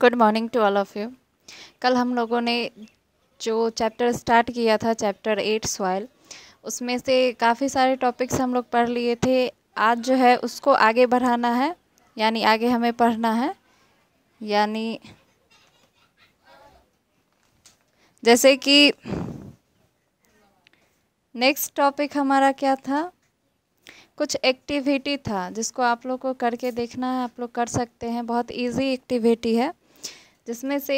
Good morning to all of you कल हम लोगों ने जो चैप्टर स्टार्ट किया था चैप्टर एट सॉइल उसमें से काफ़ी सारे टॉपिक्स हम लोग पढ़ लिए थे आज जो है उसको आगे बढ़ाना है यानी आगे हमें पढ़ना है यानी जैसे कि नेक्स्ट टॉपिक हमारा क्या था कुछ एक्टिविटी था जिसको आप लोग को करके देखना है आप लोग कर सकते हैं बहुत इजी एक्टिविटी है जिसमें से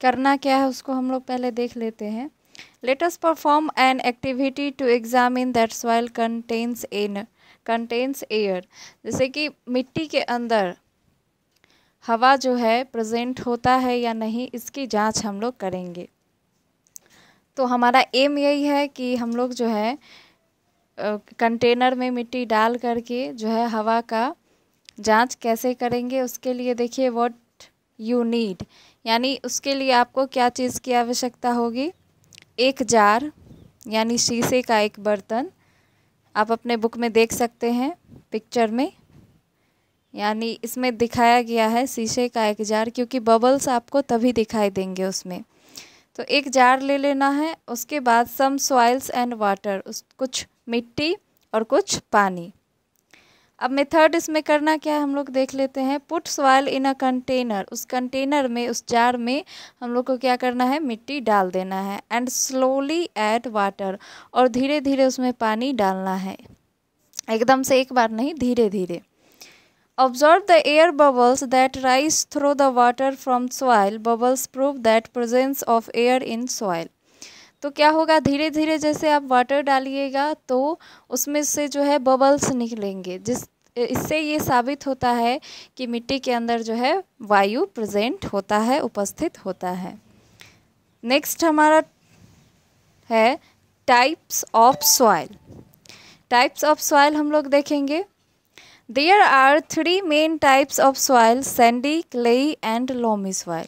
करना क्या है उसको हम लोग पहले देख लेते हैं let's perform an activity to examine that soil contains an contains air जैसे कि मिट्टी के अंदर हवा जो है प्रेजेंट होता है या नहीं इसकी जांच हम लोग करेंगे तो हमारा एम यही है कि हम लोग जो है कंटेनर में मिट्टी डाल करके जो है हवा का जांच कैसे करेंगे उसके लिए देखिए व्हाट यू नीड यानी उसके लिए आपको क्या चीज़ की आवश्यकता होगी एक जार यानी शीशे का एक बर्तन आप अपने बुक में देख सकते हैं पिक्चर में यानी इसमें दिखाया गया है शीशे का एक जार क्योंकि बबल्स आपको तभी दिखाई देंगे उसमें तो एक जार ले लेना है उसके बाद सम सॉइल्स एंड वाटर उस कुछ मिट्टी और कुछ पानी अब मेथड इसमें करना क्या है हम लोग देख लेते हैं put soil in a container उस कंटेनर में उस जार में हम लोग को क्या करना है मिट्टी डाल देना है एंड स्लोली ऐड वाटर और धीरे धीरे उसमें पानी डालना है एकदम से एक बार नहीं धीरे धीरे observe the air bubbles that rise through the water from soil bubbles prove that presence of air in soil तो क्या होगा धीरे धीरे जैसे आप वाटर डालिएगा तो उसमें से जो है बबल्स निकलेंगे जिस इससे ये साबित होता है कि मिट्टी के अंदर जो है वायु प्रेजेंट होता है उपस्थित होता है नेक्स्ट हमारा है types of soil types of soil हम लोग देखेंगे there are three main types of soil sandy clayey and loamy soil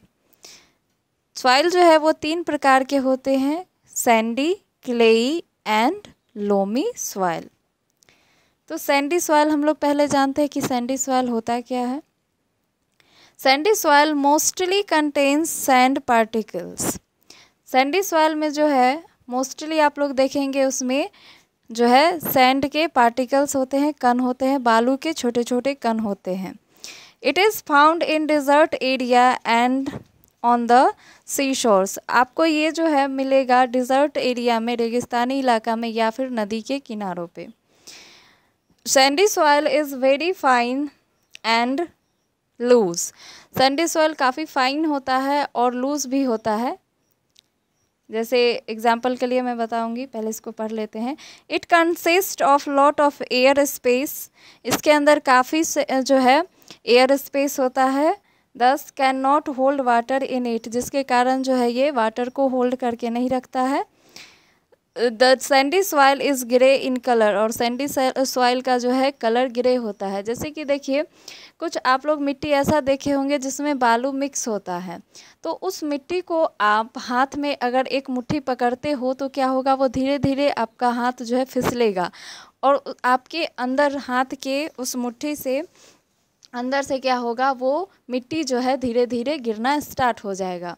soil जो है वो तीन प्रकार के होते हैं sandy clayey and loamy soil तो सैंडी सॉइल हम लोग पहले जानते हैं कि सैंडी सॉइल होता क्या है sandy soil mostly contains sand particles sandy soil में जो है मोस्टली आप लोग देखेंगे उसमें जो है सैंड के पार्टिकल्स होते हैं कण होते हैं बालू के छोटे छोटे कण होते हैं it is found in desert area and on the sea shores आपको ये जो है मिलेगा डिजर्ट एरिया में रेगिस्तानी इलाका में या फिर नदी के किनारों पे sandy soil is very fine and loose sandy soil काफ़ी फाइन होता है और लूज भी होता है जैसे एग्जाम्पल के लिए मैं बताऊंगी पहले इसको पढ़ लेते हैं it consist of lot of air space इसके अंदर काफ़ी जो है एयर स्पेस होता है this can not hold water in it जिसके कारण जो है ये वाटर को होल्ड करके नहीं रखता है the sandy soil is grey in colour और सैंडी सॉइल का जो है कलर ग्रे होता है जैसे कि देखिए कुछ आप लोग मिट्टी ऐसा देखे होंगे जिसमें बालू मिक्स होता है तो उस मिट्टी को आप हाथ में अगर एक मुट्ठी पकड़ते हो तो क्या होगा वो धीरे धीरे आपका हाथ जो है फिसलेगा और आपके अंदर हाथ के उस मुट्ठी से अंदर से क्या होगा वो मिट्टी जो है धीरे धीरे गिरना स्टार्ट हो जाएगा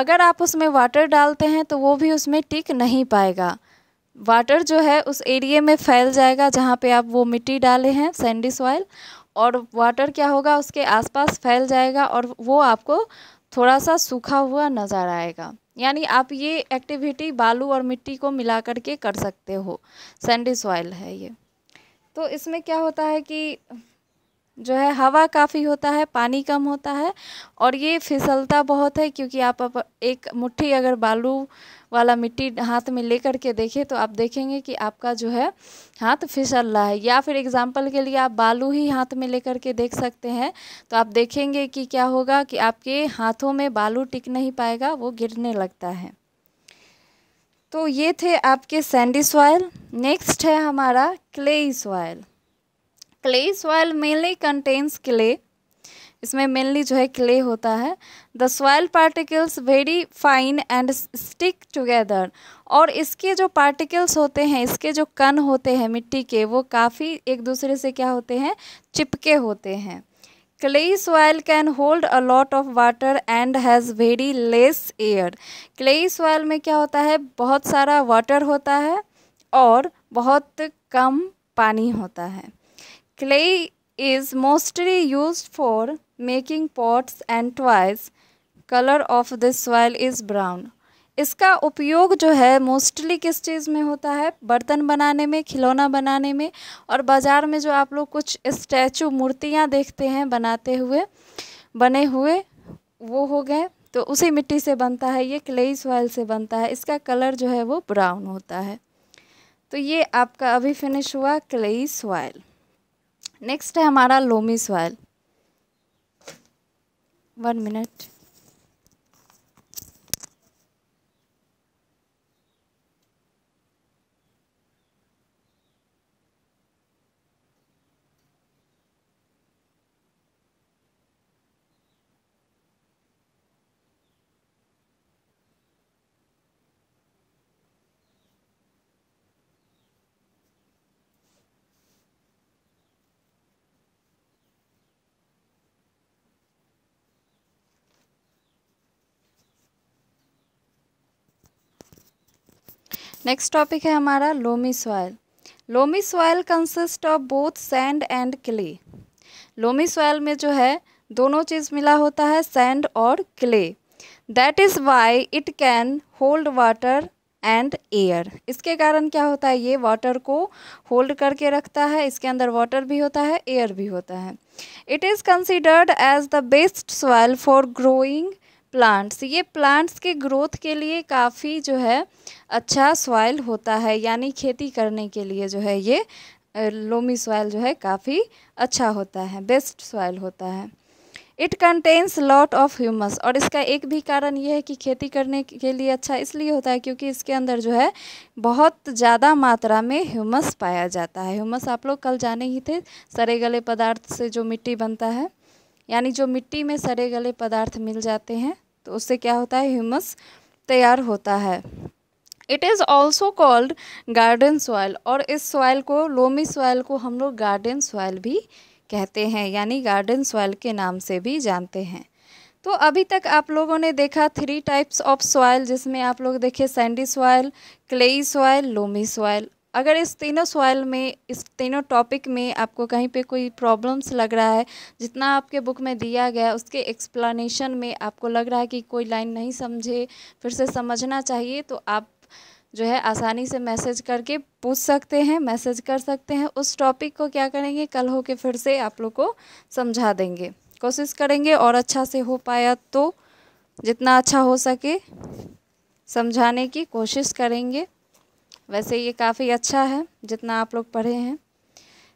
अगर आप उसमें वाटर डालते हैं तो वो भी उसमें टिक नहीं पाएगा वाटर जो है उस एरिए में फैल जाएगा जहाँ पे आप वो मिट्टी डाले हैं सैंडी सॉइल और वाटर क्या होगा उसके आसपास फैल जाएगा और वो आपको थोड़ा सा सूखा हुआ नज़र आएगा यानी आप ये एक्टिविटी बालू और मिट्टी को मिला करके कर सकते हो सैंडी सॉइल है ये तो इसमें क्या होता है कि जो है हवा काफ़ी होता है पानी कम होता है और ये फिसलता बहुत है क्योंकि आप एक मुट्ठी अगर बालू वाला मिट्टी हाथ में ले के देखें तो आप देखेंगे कि आपका जो है हाथ फिसल रहा है या फिर एग्जाम्पल के लिए आप बालू ही हाथ में ले के देख सकते हैं तो आप देखेंगे कि क्या होगा कि आपके हाथों में बालू टिक नहीं पाएगा वो गिरने लगता है तो ये थे आपके सैंडी सॉयल नेक्स्ट है हमारा clay soil clay soil mainly contains clay इसमें मेनली जो है क्ले होता है the soil particles very fine and stick together और इसके जो पार्टिकल्स होते हैं इसके जो कण होते हैं मिट्टी के वो काफ़ी एक दूसरे से क्या होते हैं चिपके होते हैं clay soil can hold a lot of water and has very less air clay soil में क्या होता है बहुत सारा वाटर होता है और बहुत कम पानी होता है Clay is mostly used for making pots and toys. Colour of this soil is brown इसका उपयोग जो है मोस्टली किस चीज़ में होता है बर्तन बनाने में खिलौना बनाने में और बाज़ार में जो आप लोग कुछ स्टैचू मूर्तियाँ देखते हैं बनाते हुए बने हुए वो हो गए तो उसी मिट्टी से बनता है ये क्लेई सॉइल से बनता है इसका कलर जो है वो ब्राउन होता है तो ये आपका अभी फिनिश हुआ क्लेई सॉइल नेक्स्ट है हमारा loamy soil one minute next topic है हमारा loamy soil loamy soil consist of both sand and clay loamy soil में जो है दोनों चीज़ मिला होता है सैंड और clay that is why it can hold water and air इसके कारण क्या होता है ये वाटर को होल्ड करके रखता है इसके अंदर वाटर भी होता है एयर भी होता है it is considered as the best soil for growing plants ये प्लांट्स के ग्रोथ के लिए काफ़ी जो है अच्छा सॉइल होता है यानी खेती करने के लिए जो है ये लोमी सॉइल जो है काफ़ी अच्छा होता है बेस्ट सॉइल होता है it contains lot of humus और इसका एक भी कारण यह है कि खेती करने के लिए अच्छा इसलिए होता है क्योंकि इसके अंदर जो है बहुत ज़्यादा मात्रा में ह्यूमस पाया जाता है ह्यूमस आप लोग कल जाने ही थे सरे गले पदार्थ से जो मिट्टी बनता है यानी जो मिट्टी में सड़े गले पदार्थ मिल जाते हैं तो उससे क्या होता है ह्यूमस तैयार होता है it is also called garden soil और इस सॉयल को लोमी सॉयल को हम लोग गार्डन सॉयल भी कहते हैं यानी गार्डन सॉयल के नाम से भी जानते हैं तो अभी तक आप लोगों ने देखा थ्री टाइप्स ऑफ सॉयल जिसमें आप लोग देखे sandy soil clayey soil loamy soil अगर इस तीनों सॉइल में इस तीनों टॉपिक में आपको कहीं पे कोई प्रॉब्लम्स लग रहा है जितना आपके बुक में दिया गया उसके एक्सप्लानेशन में आपको लग रहा है कि कोई लाइन नहीं समझे फिर से समझना चाहिए तो आप जो है आसानी से मैसेज करके पूछ सकते हैं मैसेज कर सकते हैं उस टॉपिक को क्या करेंगे कल हो के फिर से आप लोग को समझा देंगे कोशिश करेंगे और अच्छा से हो पाया तो जितना अच्छा हो सके समझाने की कोशिश करेंगे वैसे ये काफ़ी अच्छा है जितना आप लोग पढ़े हैं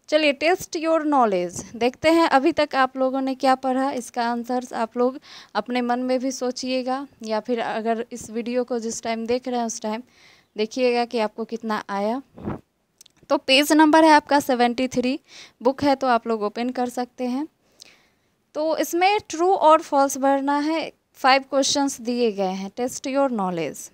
चलिए टेस्ट योर नॉलेज देखते हैं अभी तक आप लोगों ने क्या पढ़ा इसका आंसर्स आप लोग अपने मन में भी सोचिएगा या फिर अगर इस वीडियो को जिस टाइम देख रहे हैं उस टाइम देखिएगा कि आपको कितना आया तो पेज नंबर है आपका सेवेंटी थ्री बुक है तो आप लोग ओपन कर सकते हैं तो इसमें ट्रू और फॉल्स भरना है फाइव क्वेश्चंस दिए गए हैं टेस्ट योर नॉलेज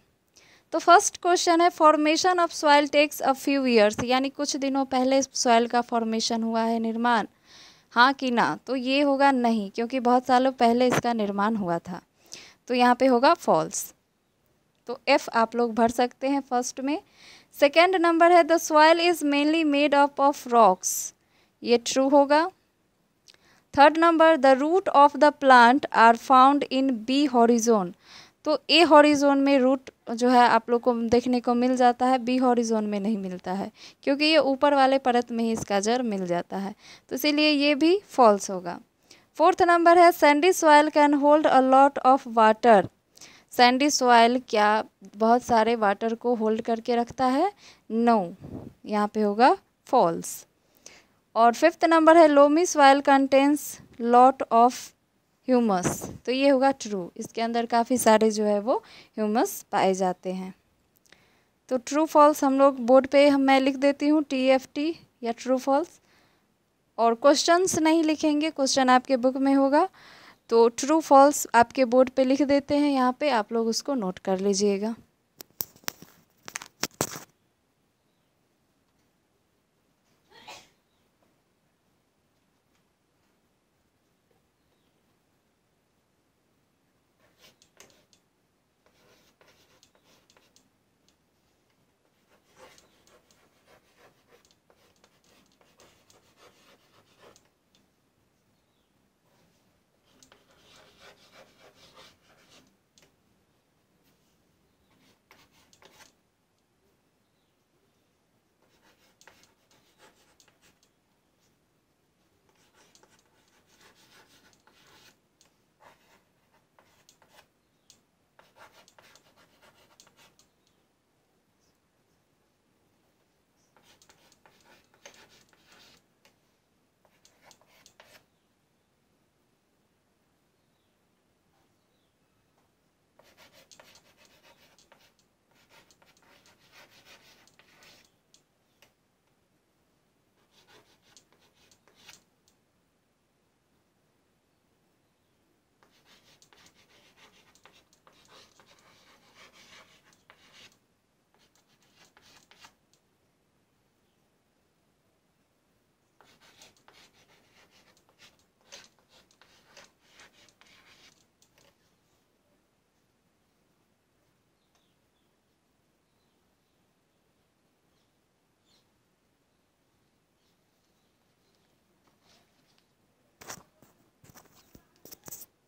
तो फर्स्ट क्वेश्चन है formation of soil takes a few years यानी कुछ दिनों पहले सॉयल का फॉर्मेशन हुआ है निर्माण हाँ कि ना तो ये होगा नहीं क्योंकि बहुत सालों पहले इसका निर्माण हुआ था तो यहाँ पे होगा फॉल्स तो एफ आप लोग भर सकते हैं फर्स्ट में सेकेंड नंबर है the soil is mainly made up of rocks ये ट्रू होगा third number the root of the plant are found in B horizon तो ए हॉरिजोन में रूट जो है आप लोग को देखने को मिल जाता है बी हॉरिजोन में नहीं मिलता है क्योंकि ये ऊपर वाले परत में ही इसका जड़ मिल जाता है तो इसीलिए ये भी फॉल्स होगा फोर्थ नंबर है sandy soil can hold a lot of water sandy soil क्या बहुत सारे वाटर को होल्ड करके रखता है नो no. यहाँ पे होगा फॉल्स और फिफ्थ नंबर है loamy soil contains lot of humus तो ये होगा ट्रू इसके अंदर काफ़ी सारे जो है वो ह्यूमस पाए जाते हैं तो ट्रू फॉल्स हम लोग बोर्ड पे हम मैं लिख देती हूँ टी एफ टी या ट्रू फॉल्स और क्वेश्चंस नहीं लिखेंगे क्वेश्चन आपके बुक में होगा तो ट्रू फॉल्स आपके बोर्ड पे लिख देते हैं यहाँ पे आप लोग उसको नोट कर लीजिएगा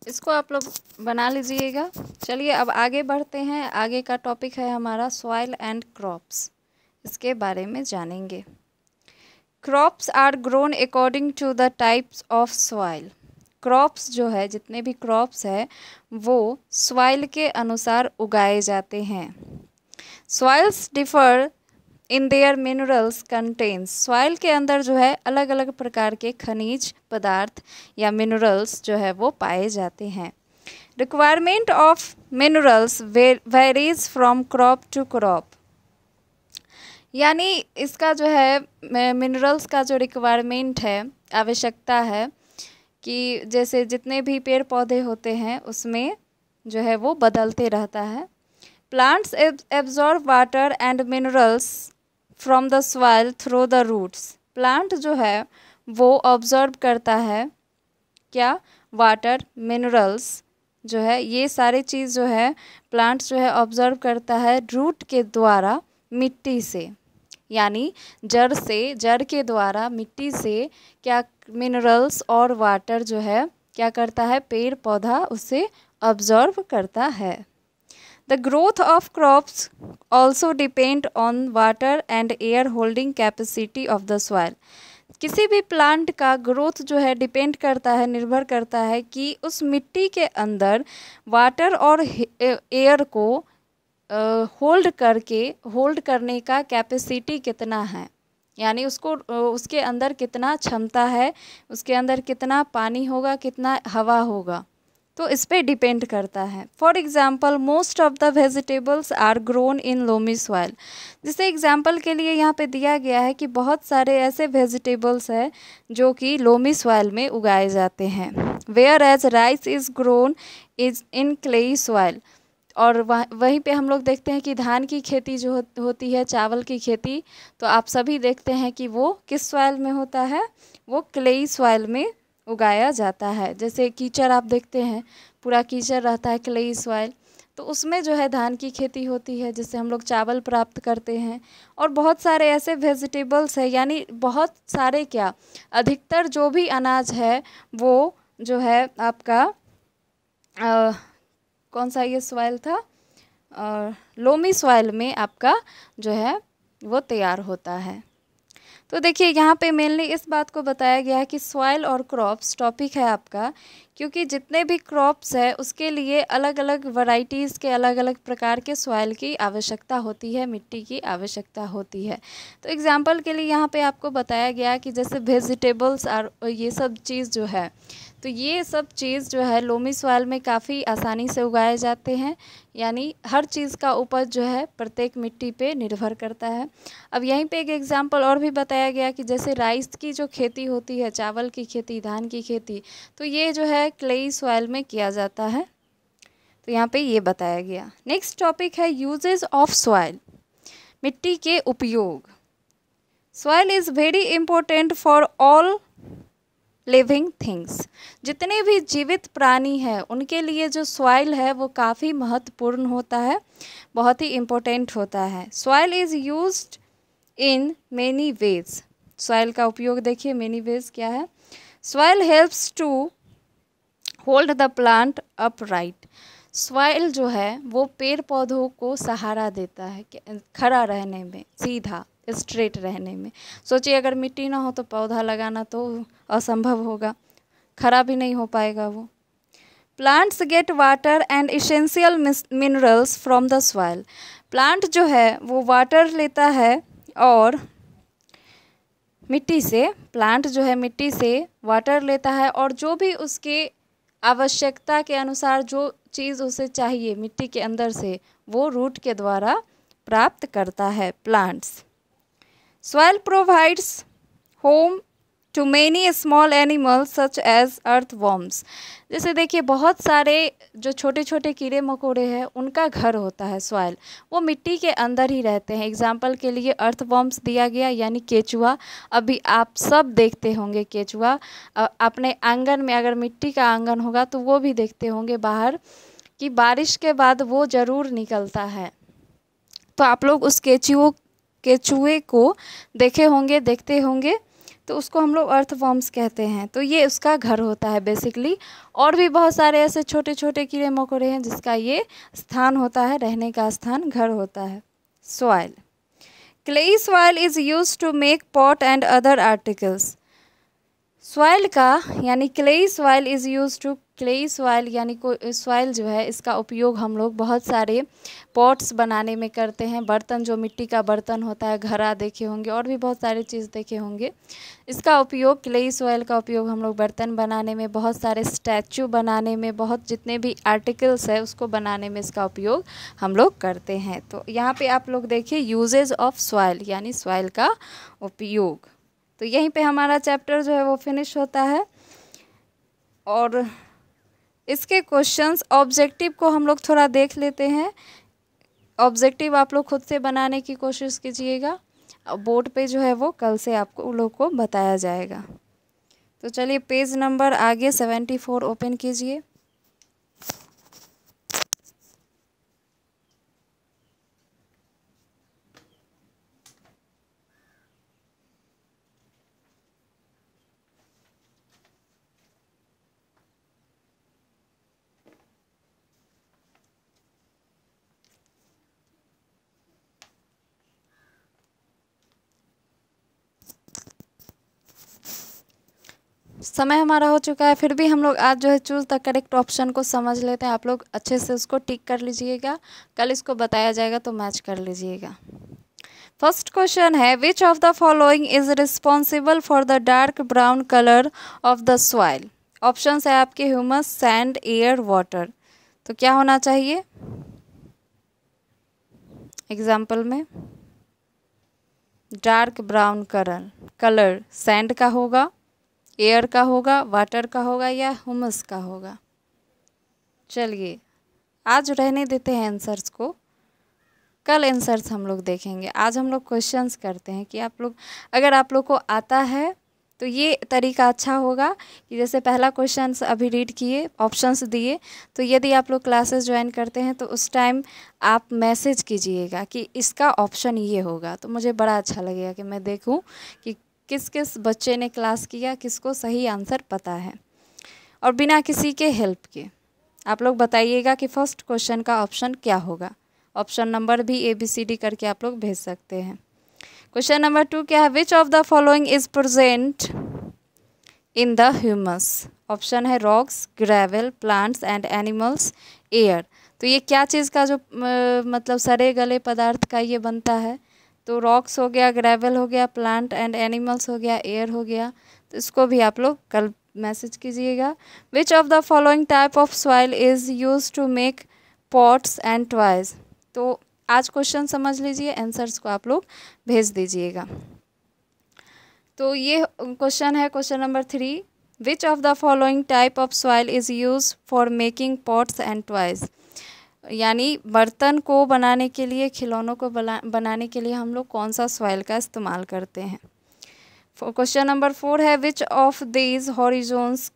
इसको आप लोग बना लीजिएगा चलिए अब आगे बढ़ते हैं आगे का टॉपिक है हमारा सॉइल एंड क्रॉप्स इसके बारे में जानेंगे crops are grown according to the types of soil crops जो है जितने भी क्रॉप्स है वो सॉइल के अनुसार उगाए जाते हैं soils differ in their minerals contents soil के अंदर जो है अलग अलग प्रकार के खनिज पदार्थ या मिनरल्स जो है वो पाए जाते हैं requirement of minerals varies from crop to crop यानी इसका जो है मिनरल्स का जो रिक्वायरमेंट है आवश्यकता है कि जैसे जितने भी पेड़ पौधे होते हैं उसमें जो है वो बदलते रहता है plants absorb water and minerals from the soil through the roots plant जो है वो ऑब्जर्व करता है क्या वाटर मिनरल्स जो है ये सारी चीज़ जो है प्लांट्स जो है ऑब्जर्व करता है रूट के द्वारा मिट्टी से यानी जड़ से जड़ के द्वारा मिट्टी से क्या मिनरल्स और वाटर जो है क्या करता है पेड़ पौधा उसे ऑब्जर्व करता है The growth of crops also depend on water and air holding capacity of the soil. किसी भी प्लांट का ग्रोथ जो है डिपेंड करता है निर्भर करता है कि उस मिट्टी के अंदर वाटर और एयर को होल्ड करके होल्ड करने का कैपेसिटी कितना है यानी उसको उसके अंदर कितना क्षमता है उसके अंदर कितना पानी होगा कितना हवा होगा तो इस पर डिपेंड करता है for example most of the vegetables are grown in loamy soil जिसे एग्ज़ाम्पल के लिए यहाँ पे दिया गया है कि बहुत सारे ऐसे वेजिटेबल्स हैं जो कि लोमी सॉइल में उगाए जाते हैं whereas rice is grown is in clayey soil और वह वहीं पे हम लोग देखते हैं कि धान की खेती जो हो, होती है चावल की खेती तो आप सभी देखते हैं कि वो किस सॉइल में होता है वो क्लेई सॉइल में उगाया जाता है जैसे कीचड़ आप देखते हैं पूरा कीचड़ रहता है क्लेई सॉइल तो उसमें जो है धान की खेती होती है जिससे हम लोग चावल प्राप्त करते हैं और बहुत सारे ऐसे वेजिटेबल्स है यानी बहुत सारे क्या अधिकतर जो भी अनाज है वो जो है आपका आ, कौन सा ये सॉइल था आ, लोमी सॉइल में आपका जो है वो तैयार होता है तो देखिए यहाँ पे मेनली इस बात को बताया गया है कि सॉइल और क्रॉप्स टॉपिक है आपका क्योंकि जितने भी क्रॉप्स है उसके लिए अलग अलग वराइटीज़ के अलग अलग प्रकार के सॉइल की आवश्यकता होती है मिट्टी की आवश्यकता होती है तो एग्ज़ाम्पल के लिए यहाँ पे आपको बताया गया कि जैसे वेजिटेबल्स और ये सब चीज़ जो है तो ये सब चीज़ जो है लोमी सॉइल में काफ़ी आसानी से उगाए जाते हैं यानी हर चीज़ का उपज जो है प्रत्येक मिट्टी पे निर्भर करता है अब यहीं पे एक एग्जांपल और भी बताया गया कि जैसे राइस की जो खेती होती है चावल की खेती धान की खेती तो ये जो है क्लेई सॉइल में किया जाता है तो यहाँ पे ये बताया गया नेक्स्ट टॉपिक है यूजेज ऑफ सॉइल मिट्टी के उपयोग soil is very important for all living things जितने भी जीवित प्राणी हैं उनके लिए जो सॉइल है वो काफ़ी महत्वपूर्ण होता है बहुत ही इम्पोर्टेंट होता है soil is use in many ways सॉइल का उपयोग देखिए मेनी वेज क्या है soil helps to hold the plant upright soil जो है वो पेड़ पौधों को सहारा देता है खड़ा रहने में सीधा स्ट्रेट रहने में सोचिए अगर मिट्टी ना हो तो पौधा लगाना तो असंभव होगा खराब भी नहीं हो पाएगा वो plants get water and essential minerals from the soil plant जो है वो वाटर लेता है और मिट्टी से प्लांट जो है मिट्टी से वाटर लेता है और जो भी उसके आवश्यकता के अनुसार जो चीज़ उसे चाहिए मिट्टी के अंदर से वो रूट के द्वारा प्राप्त करता है plants Soil provides home to many small animals such as earthworms. जैसे देखिए बहुत सारे जो छोटे छोटे कीड़े मकोड़े हैं उनका घर होता है सॉयल वो मिट्टी के अंदर ही रहते हैं एग्जाम्पल के लिए अर्थवॉर्म्स दिया गया यानी केचुआ अभी आप सब देखते होंगे केचुआ अपने आंगन में अगर मिट्टी का आंगन होगा तो वो भी देखते होंगे बाहर कि बारिश के बाद वो ज़रूर निकलता है तो आप लोग उस केचुओं केचुए को देखे होंगे देखते होंगे तो उसको हम लोग अर्थ वॉर्म्स कहते हैं तो ये उसका घर होता है बेसिकली और भी बहुत सारे ऐसे छोटे छोटे कीड़े मकोड़े हैं जिसका ये स्थान होता है रहने का स्थान घर होता है soil clayey soil is use to make pot and other articles soil का यानी clay soil is use to clay soil यानी को सॉइल जो है इसका उपयोग हम लोग बहुत सारे पॉट्स बनाने में करते हैं बर्तन जो मिट्टी का बर्तन होता है घरा देखे होंगे और भी बहुत सारे चीज़ देखे होंगे इसका उपयोग क्ले सॉइल का उपयोग हम लोग बर्तन बनाने में बहुत सारे स्टैचू बनाने में बहुत जितने भी आर्टिकल्स है उसको बनाने में इसका उपयोग हम लोग करते हैं तो यहाँ पर आप लोग देखिए यूजेज ऑफ सॉइल यानी सॉइल का उपयोग तो यहीं पे हमारा चैप्टर जो है वो फिनिश होता है और इसके क्वेश्चंस ऑब्जेक्टिव को हम लोग थोड़ा देख लेते हैं ऑब्जेक्टिव आप लोग खुद से बनाने की कोशिश कीजिएगा बोर्ड पे जो है वो कल से आपको उन लोग को बताया जाएगा तो चलिए पेज नंबर आगे सेवेंटी फोर ओपन कीजिए समय हमारा हो चुका है फिर भी हम लोग आज जो है चूज़ द करेक्ट ऑप्शन को समझ लेते हैं आप लोग अच्छे से उसको टिक कर लीजिएगा कल इसको बताया जाएगा तो मैच कर लीजिएगा फर्स्ट क्वेश्चन है which of the following is responsible for the dark brown colour of the soil option है आपके ह्यूमस सैंड एयर वाटर तो क्या होना चाहिए एग्जाम्पल में dark brown colour colour sand का होगा एयर का होगा वाटर का होगा या हुमस का होगा चलिए आज रहने देते हैं आंसर्स को कल आंसर्स हम लोग देखेंगे आज हम लोग क्वेश्चंस करते हैं कि आप लोग अगर आप लोग को आता है तो ये तरीका अच्छा होगा कि जैसे पहला क्वेश्चन अभी रीड किए ऑप्शंस दिए तो यदि आप लोग क्लासेस ज्वाइन करते हैं तो उस टाइम आप मैसेज कीजिएगा कि इसका ऑप्शन ये होगा तो मुझे बड़ा अच्छा लगेगा कि मैं देखूं कि किस किस बच्चे ने क्लास किया किसको सही आंसर पता है और बिना किसी के हेल्प के आप लोग बताइएगा कि फर्स्ट क्वेश्चन का ऑप्शन क्या होगा ऑप्शन नंबर भी ए बी सी डी करके आप लोग भेज सकते हैं क्वेश्चन नंबर टू क्या है which of the following is present in the humus option है rocks gravel plants and animals air तो ये क्या चीज़ का जो मतलब सड़े गले पदार्थ का ये बनता है तो रॉक्स हो गया ग्रेवल हो गया प्लांट एंड एनिमल्स हो गया एयर हो गया तो इसको भी आप लोग कल मैसेज कीजिएगा which of the following type of soil is use to make pots and toys तो आज क्वेश्चन समझ लीजिए आंसर्स को आप लोग भेज दीजिएगा तो ये क्वेश्चन है question number three which of the following type of soil is use for making pots and toys यानी बर्तन को बनाने के लिए खिलौनों को बना बनाने के लिए हम लोग कौन सा सॉइल का इस्तेमाल करते हैं क्वेश्चन नंबर फोर है which of these horizons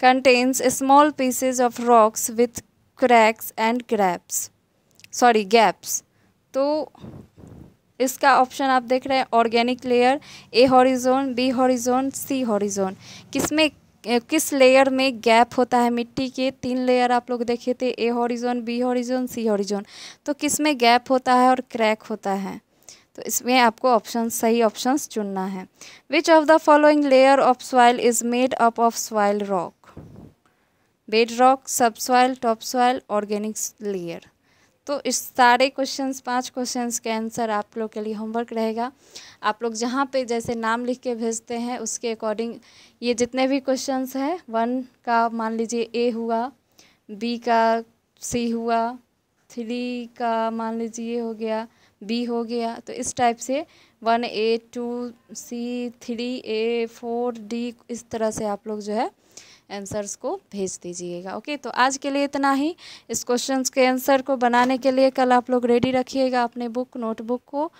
contains small pieces of rocks with cracks and grapes sorry gaps तो इसका ऑप्शन आप देख रहे हैं organic layer A horizon B horizon C horizon किसमें किस लेयर में गैप होता है मिट्टी के तीन लेयर आप लोग देखे थे A horizon B horizon C horizon तो किस में गैप होता है और क्रैक होता है तो इसमें आपको ऑप्शन सही ऑप्शन चुनना है which of the following layer of soil is made up of soil rock bedrock subsoil topsoil organic layer तो इस सारे क्वेश्चंस पांच क्वेश्चंस के आंसर आप लोग के लिए होमवर्क रहेगा आप लोग जहाँ पे जैसे नाम लिख के भेजते हैं उसके अकॉर्डिंग ये जितने भी क्वेश्चंस हैं वन का मान लीजिए ए हुआ बी का सी हुआ थ्री का मान लीजिए हो गया बी हो गया तो इस टाइप से one A two C three A four D इस तरह से आप लोग जो है आंसर्स को भेज दीजिएगा ओके तो आज के लिए इतना ही इस क्वेश्चन के आंसर को बनाने के लिए कल आप लोग रेडी रखिएगा अपने बुक नोटबुक को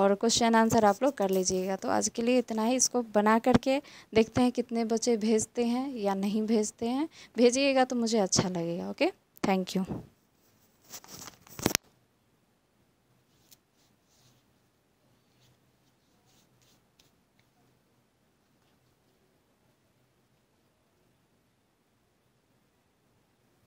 और क्वेश्चन आंसर आप लोग कर लीजिएगा तो आज के लिए इतना ही इसको बना करके देखते हैं कितने बच्चे भेजते हैं या नहीं भेजते हैं भेजिएगा तो मुझे अच्छा लगेगा ओके थैंक यू